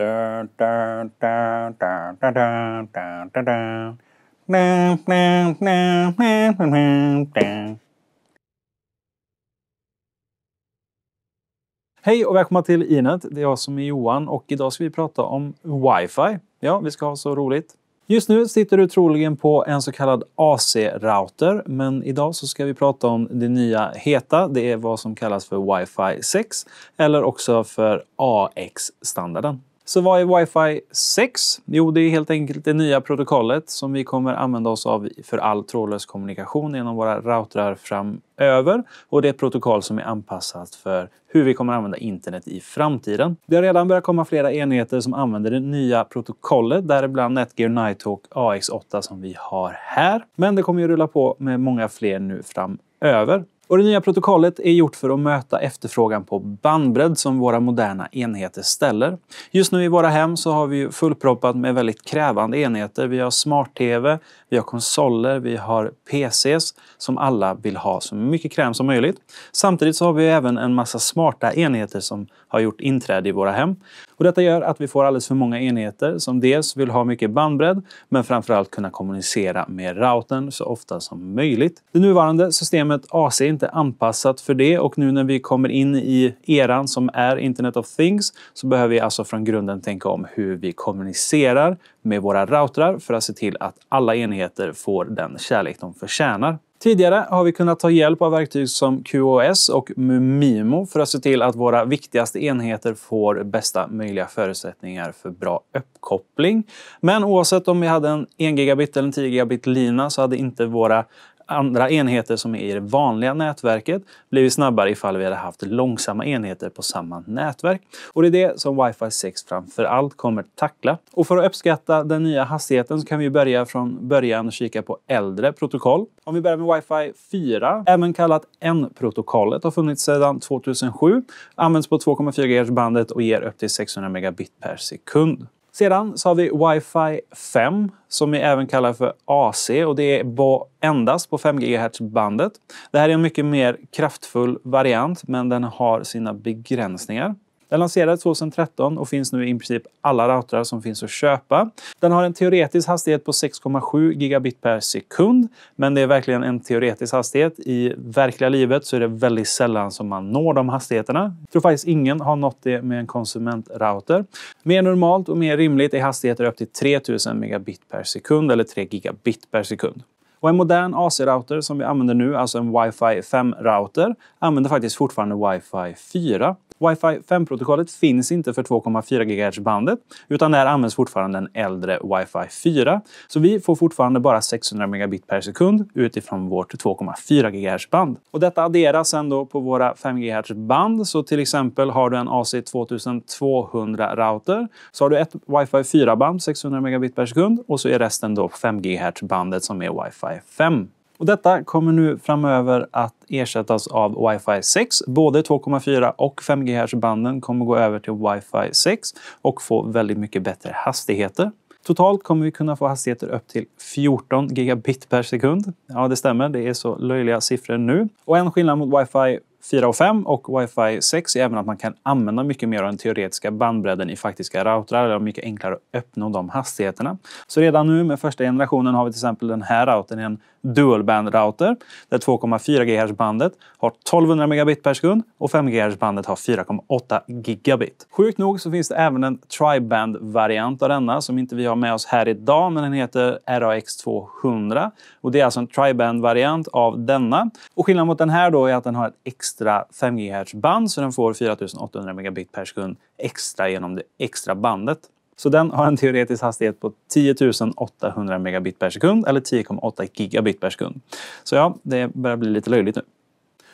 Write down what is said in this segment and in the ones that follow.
Hej och välkomna till Inet. Det är jag som är Johan och idag ska vi prata om wifi. Ja, vi ska ha så roligt. Just nu sitter du troligen på en så kallad AC-router, men idag så ska vi prata om det nya heta. Det är vad som kallas för Wi-Fi 6 eller också för AX-standarden. Så vad är Wi-Fi 6? Jo, det är helt enkelt det nya protokollet som vi kommer använda oss av för all trådlös kommunikation genom våra routrar framöver. Och det är ett protokoll som är anpassat för hur vi kommer använda internet i framtiden. Det har redan börjat komma flera enheter som använder det nya protokollet, däribland Netgear Nighthawk AX8 som vi har här. Men det kommer ju rulla på med många fler nu framöver. Och det nya protokollet är gjort för att möta efterfrågan på bandbredd som våra moderna enheter ställer. Just nu i våra hem så har vi fullproppat med väldigt krävande enheter. Vi har smart-tv, vi har konsoler, vi har PCs som alla vill ha så mycket kräm som möjligt. Samtidigt så har vi även en massa smarta enheter som har gjort inträde i våra hem. Och detta gör att vi får alldeles för många enheter som dels vill ha mycket bandbredd men framförallt kunna kommunicera med routern så ofta som möjligt. Det nuvarande systemet AC inte anpassat för det och nu när vi kommer in i eran som är Internet of Things så behöver vi alltså från grunden tänka om hur vi kommunicerar med våra routrar för att se till att alla enheter får den kärlek de förtjänar. Tidigare har vi kunnat ta hjälp av verktyg som QoS och MU-MIMO för att se till att våra viktigaste enheter får bästa möjliga förutsättningar för bra uppkoppling. Men oavsett om vi hade en 1 gigabit eller en 10 gigabit lina så hade inte våra andra enheter som är i det vanliga nätverket blivit snabbare ifall vi hade haft långsamma enheter på samma nätverk. Och det är det som Wi-Fi 6 framför allt kommer tackla. Och för att uppskatta den nya hastigheten så kan vi börja från början och kika på äldre protokoll. Om vi börjar med Wi-Fi 4, även kallat N-protokollet, har funnits sedan 2007, används på 2,4 GHz-bandet och ger upp till 600 megabit per sekund. Sedan så har vi Wi-Fi 5 som vi även kallar för AC och det är endast på 5 GHz-bandet. Det här är en mycket mer kraftfull variant men den har sina begränsningar. Den lanserades 2013 och finns nu i princip alla routrar som finns att köpa. Den har en teoretisk hastighet på 6,7 gigabit per sekund, men det är verkligen en teoretisk hastighet. I verkliga livet så är det väldigt sällan som man når de hastigheterna. Jag tror faktiskt ingen har nått det med en konsumentrouter. Mer normalt och mer rimligt är hastigheter upp till 3000 megabit per sekund eller 3 gigabit per sekund. Och en modern AC-router som vi använder nu, alltså en Wi-Fi 5-router, använder faktiskt fortfarande Wi-Fi 4. Wi-Fi 5-protokollet finns inte för 2,4 GHz-bandet utan där används fortfarande den äldre Wi-Fi 4. Så vi får fortfarande bara 600 megabit per sekund utifrån vårt 2,4 GHz-band. Och detta adderas sen på våra 5 GHz-band. Så till exempel har du en AC 2200-router så har du ett Wi-Fi 4-band 600 megabit per sekund och så är resten då 5 GHz-bandet som är Wi-Fi 5. Och detta kommer nu framöver att ersättas av Wi-Fi 6. Både 2,4 och 5 GHz-banden kommer gå över till Wi-Fi 6 och få väldigt mycket bättre hastigheter. Totalt kommer vi kunna få hastigheter upp till 14 gigabit per sekund. Ja, det stämmer. Det är så löjliga siffror nu. Och en skillnad mot Wi-Fi 4 och 5 och Wi-Fi 6 är även att man kan använda mycket mer av den teoretiska bandbredden i faktiska routrar. Det är mycket enklare att uppnå de hastigheterna. Så redan nu med första generationen har vi till exempel den här routern, en dualband router där 2,4 GHz-bandet har 1200 megabit per sekund och 5 GHz-bandet har 4,8 gigabit. Sjukt nog så finns det även en tri-band-variant av denna som inte vi har med oss här idag, men den heter RAX200 och det är alltså en tri-band-variant av denna. Och skillnaden mot den här då är att den har ett extra 5 GHz-band så den får 4800 megabit per sekund extra genom det extra bandet. Så den har en teoretisk hastighet på 10 800 megabit per sekund eller 10,8 gigabit per sekund. Så ja, det börjar bli lite löjligt nu.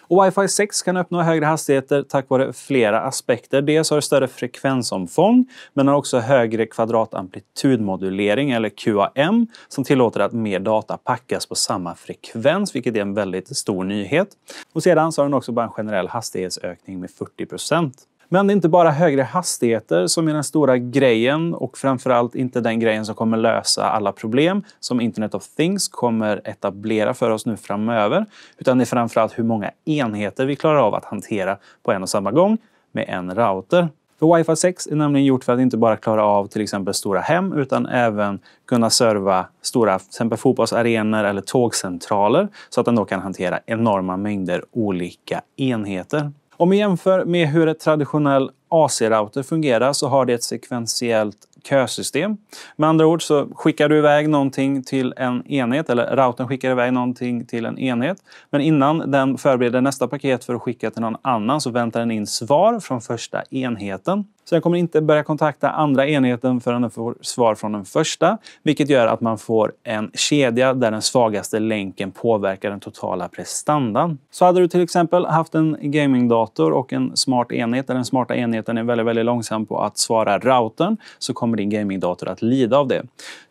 Och Wi-Fi 6 kan uppnå högre hastigheter tack vare flera aspekter. Dels har det större frekvensomfång, men har också högre kvadratamplitudmodulering, eller QAM, som tillåter att mer data packas på samma frekvens, vilket är en väldigt stor nyhet. Och sedan så har den också bara en generell hastighetsökning med 40 procent. Men det är inte bara högre hastigheter som är den stora grejen och framförallt inte den grejen som kommer lösa alla problem som Internet of Things kommer etablera för oss nu framöver. Utan det är framförallt hur många enheter vi klarar av att hantera på en och samma gång med en router. För Wi-Fi 6 är nämligen gjort för att inte bara klara av till exempel stora hem utan även kunna serva stora exempel fotbollsarenor eller tågcentraler så att den då kan hantera enorma mängder olika enheter. Om vi jämför med hur ett traditionell AC-router fungerar så har det ett sekventiellt kösystem. Med andra ord så skickar du iväg någonting till en enhet, eller routern skickar iväg någonting till en enhet. Men innan den förbereder nästa paket för att skicka till någon annan så väntar den in svar från första enheten. Så jag kommer inte börja kontakta andra enheten förrän jag får svar från den första, vilket gör att man får en kedja där den svagaste länken påverkar den totala prestandan. Så hade du till exempel haft en gamingdator och en smart enhet där den smarta enheten är väldigt, väldigt långsam på att svara routern så kommer din gamingdator att lida av det.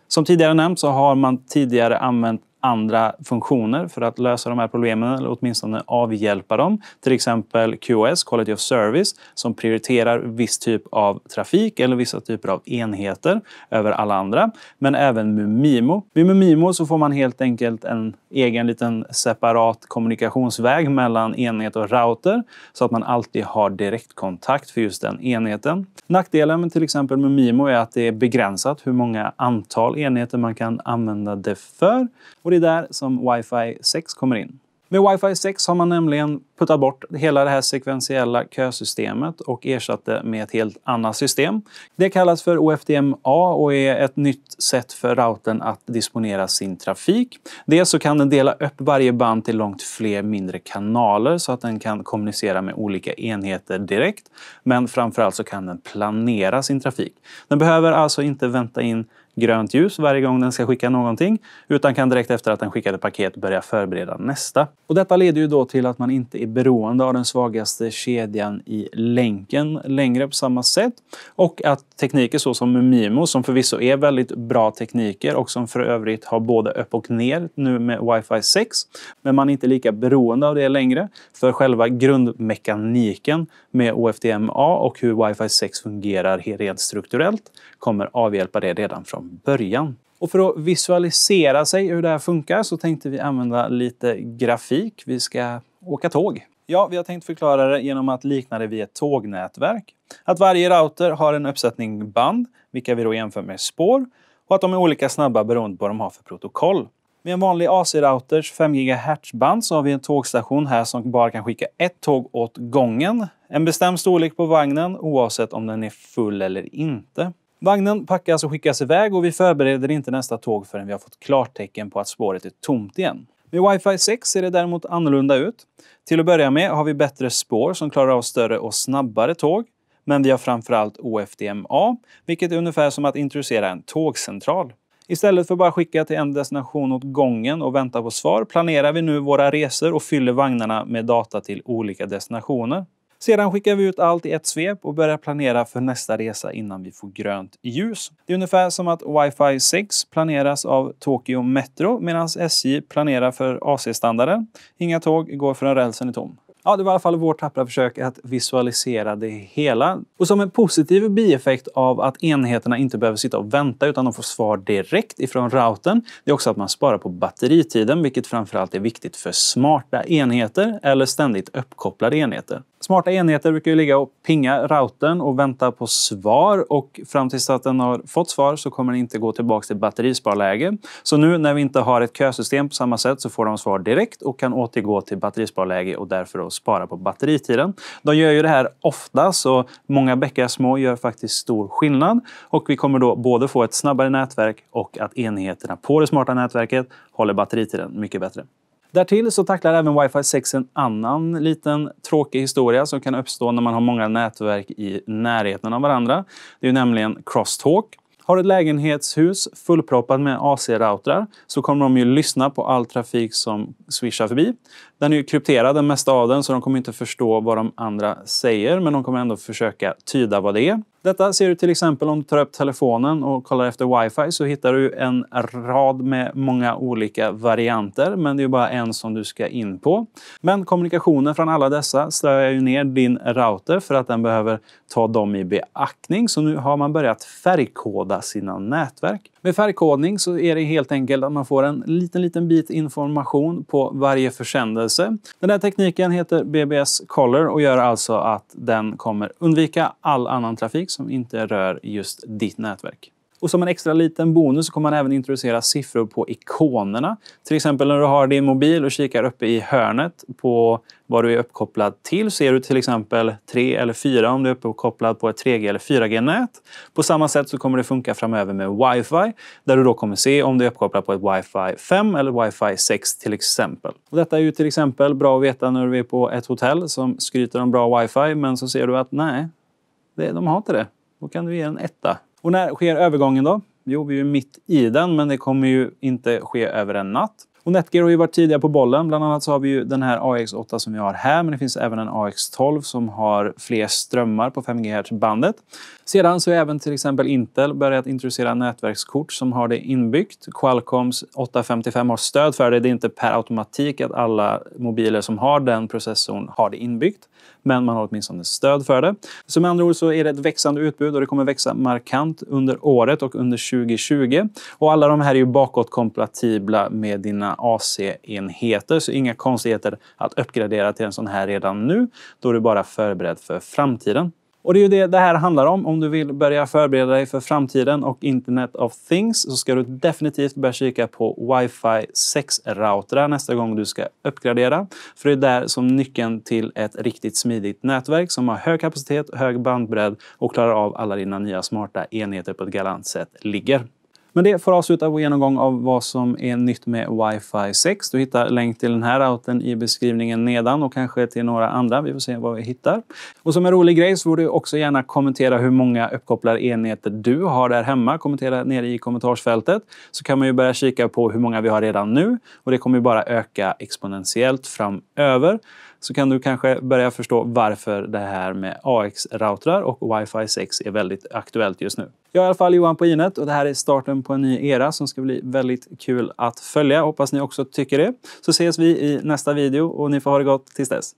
Som tidigare nämnt så har man tidigare använt andra funktioner för att lösa de här problemen eller åtminstone avhjälpa dem. Till exempel QoS, Quality of Service, som prioriterar viss typ av trafik eller vissa typer av enheter över alla andra. Men även Mumimo. Vid Mumimo så får man helt enkelt en egen liten separat kommunikationsväg mellan enhet och router så att man alltid har direktkontakt för just den enheten. Nackdelen med till exempel Mumimo är att det är begränsat hur många antal enheter man kan använda det för. Och det är där som Wi-Fi 6 kommer in. Med Wi-Fi 6 har man nämligen puttat bort hela det här sekventiella kösystemet och ersatt det med ett helt annat system. Det kallas för OFDMA och är ett nytt sätt för routern att disponera sin trafik. Dels så kan den dela upp varje band till långt fler mindre kanaler så att den kan kommunicera med olika enheter direkt. Men framförallt så kan den planera sin trafik. Den behöver alltså inte vänta in grönt ljus varje gång den ska skicka någonting utan kan direkt efter att den skickade paket börja förbereda nästa. Och detta leder ju då till att man inte är beroende av den svagaste kedjan i länken längre på samma sätt och att tekniker så som MIMO som förvisso är väldigt bra tekniker och som för övrigt har både upp och ner nu med Wi-Fi 6. Men man är inte lika beroende av det längre för själva grundmekaniken med OFDMA och hur Wi-Fi 6 fungerar rent strukturellt kommer avhjälpa det redan från början. Och för att visualisera sig hur det här funkar så tänkte vi använda lite grafik. Vi ska åka tåg. Ja, vi har tänkt förklara det genom att likna det vid ett tågnätverk. Att varje router har en uppsättning band, vilka vi då jämför med spår, och att de är olika snabba beroende på vad de har för protokoll. Med en vanlig AC-routers 5 GHz-band så har vi en tågstation här som bara kan skicka ett tåg åt gången. En bestämd storlek på vagnen oavsett om den är full eller inte. Vagnen packas och skickas iväg och vi förbereder inte nästa tåg förrän vi har fått klartecken på att spåret är tomt igen. Med Wi-Fi 6 ser det däremot annorlunda ut. Till att börja med har vi bättre spår som klarar av större och snabbare tåg. Men vi har framförallt OFDMA, vilket är ungefär som att introducera en tågcentral. Istället för att bara skicka till en destination åt gången och vänta på svar planerar vi nu våra resor och fyller vagnarna med data till olika destinationer. Sedan skickar vi ut allt i ett svep och börjar planera för nästa resa innan vi får grönt ljus. Det är ungefär som att Wi-Fi 6 planeras av Tokyo Metro medan SJ planerar för AC-standarden. Inga tåg går förrän rälsen är tom. Ja, det var i alla fall vårt tappra försök att visualisera det hela. Och som en positiv bieffekt av att enheterna inte behöver sitta och vänta utan de får svar direkt ifrån routern, det är också att man sparar på batteritiden, vilket framförallt är viktigt för smarta enheter eller ständigt uppkopplade enheter. Smarta enheter brukar ju ligga och pinga routern och vänta på svar och fram tills att den har fått svar så kommer den inte gå tillbaka till batterisparläge. Så nu när vi inte har ett kösystem på samma sätt så får de svar direkt och kan återgå till batterisparläge och därför då spara på batteritiden. De gör ju det här ofta så många bäckar små gör faktiskt stor skillnad och vi kommer då både få ett snabbare nätverk och att enheterna på det smarta nätverket håller batteritiden mycket bättre. Därtill så tacklar även Wi-Fi 6 en annan liten tråkig historia som kan uppstå när man har många nätverk i närheten av varandra. Det är nämligen crosstalk. Har ett lägenhetshus fullproppat med AC-routrar så kommer de ju lyssna på all trafik som swishar förbi. Den är ju krypterad, den mesta av den, så de kommer inte förstå vad de andra säger men de kommer ändå försöka tyda vad det är. Detta ser du till exempel om du tar upp telefonen och kollar efter wifi så hittar du en rad med många olika varianter men det är bara en som du ska in på. Men kommunikationen från alla dessa stör ju ner din router för att den behöver ta dem i beaktning så nu har man börjat färgkoda sina nätverk. Med färgkodning så är det helt enkelt att man får en liten, liten bit information på varje försändelse. Den här tekniken heter BBS Color och gör alltså att den kommer undvika all annan trafik som inte rör just ditt nätverk. Och som en extra liten bonus kommer man även introducera siffror på ikonerna. Till exempel när du har din mobil och kikar uppe i hörnet på vad du är uppkopplad till. Ser du till exempel 3 eller 4 om du är uppkopplad på ett 3G eller 4G-nät. På samma sätt så kommer det funka framöver med Wi-Fi Där du då kommer se om du är uppkopplad på ett Wi-Fi 5 eller Wi-Fi 6 till exempel. Och detta är ju till exempel bra att veta när du är på ett hotell som skryter om bra Wi-Fi men så ser du att nej, de har inte det. Då kan du ge en etta och när sker övergången då? Jo, vi är mitt i den, men det kommer ju inte ske över en natt. Och Netgear har ju varit tidiga på bollen. Bland annat så har vi ju den här AX8 som vi har här, men det finns även en AX12 som har fler strömmar på 5 GHz-bandet. Sedan så är även till exempel Intel börjat introducera nätverkskort som har det inbyggt. Qualcomms 855 har stöd för det. Det är inte per automatik att alla mobiler som har den processorn har det inbyggt men man har åtminstone stöd för det. Så med andra ord så är det ett växande utbud och det kommer växa markant under året och under 2020. Och alla de här är ju bakåtkompatibla med dina AC-enheter, så inga konstigheter att uppgradera till en sån här redan nu, då är du bara förberedd för framtiden. Och det är ju det det här handlar om. Om du vill börja förbereda dig för framtiden och Internet of Things så ska du definitivt börja kika på Wi-Fi 6-routrar nästa gång du ska uppgradera. För det är där som nyckeln till ett riktigt smidigt nätverk som har hög kapacitet, hög bandbredd och klarar av alla dina nya smarta enheter på ett galant sätt ligger. Men det får avsluta vår genomgång av vad som är nytt med Wi-Fi 6. Du hittar länk till den här routern i beskrivningen nedan och kanske till några andra. Vi får se vad vi hittar. Och som en rolig grej så får du också gärna kommentera hur många uppkopplade enheter du har där hemma. Kommentera nere i kommentarsfältet så kan man ju börja kika på hur många vi har redan nu och det kommer ju bara öka exponentiellt framöver så kan du kanske börja förstå varför det här med AX-routrar och Wi-Fi 6 är väldigt aktuellt just nu. Jag är i alla fall Johan på Inet och det här är starten på en ny era som ska bli väldigt kul att följa. Hoppas ni också tycker det. Så ses vi i nästa video och ni får ha det gott tills dess.